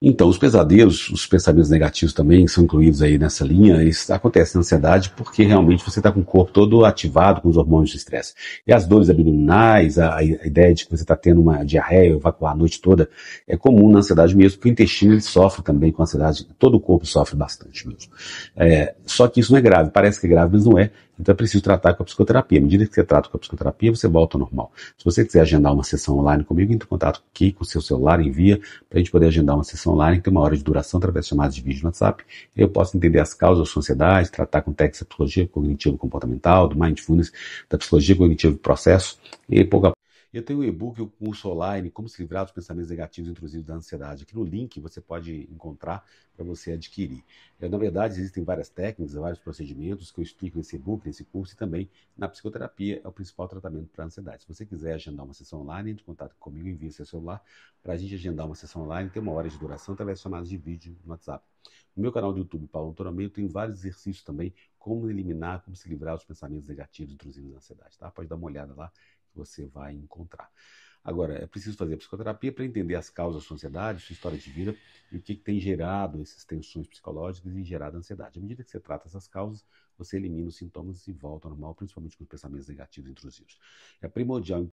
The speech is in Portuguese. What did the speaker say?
Então, os pesadelos, os pensamentos negativos também são incluídos aí nessa linha. Isso acontece na ansiedade porque realmente você está com o corpo todo ativado com os hormônios de estresse. E as dores abdominais, a, a ideia de que você está tendo uma diarreia, evacuar a noite toda, é comum na ansiedade mesmo, porque o intestino ele sofre também com a ansiedade, todo o corpo sofre bastante mesmo. É, só que isso não é grave, parece que é grave, mas não é. Então é preciso tratar com a psicoterapia. À medida que você trata com a psicoterapia, você volta ao normal. Se você quiser agendar uma sessão online comigo, entre em contato aqui com o seu celular, envia, para a gente poder agendar uma sessão online que tem uma hora de duração através de chamadas de vídeo no WhatsApp. Eu posso entender as causas da sua ansiedade, tratar com técnicas da psicologia cognitivo-comportamental, do mindfulness, da psicologia cognitivo do processo, e pouco a eu tenho o e-book o curso online, Como Se Livrar dos Pensamentos Negativos e Intrusivos da Ansiedade. Aqui no link você pode encontrar para você adquirir. Eu, é, na verdade, existem várias técnicas, vários procedimentos que eu explico nesse e-book, nesse curso e também na psicoterapia, é o principal tratamento para a ansiedade. Se você quiser agendar uma sessão online, entre em contato comigo e envie seu celular para a gente agendar uma sessão online, tem uma hora de duração através de chamadas de vídeo no WhatsApp. No meu canal do YouTube, Paulo Toramento, tem vários exercícios também, como eliminar, como se livrar dos pensamentos negativos intrusivos da ansiedade, tá? Pode dar uma olhada lá você vai encontrar. Agora, é preciso fazer psicoterapia para entender as causas da ansiedade, sua história de vida e o que, que tem gerado essas tensões psicológicas e gerado ansiedade. À medida que você trata essas causas, você elimina os sintomas e volta ao normal, principalmente com os pensamentos negativos intrusivos. É primordial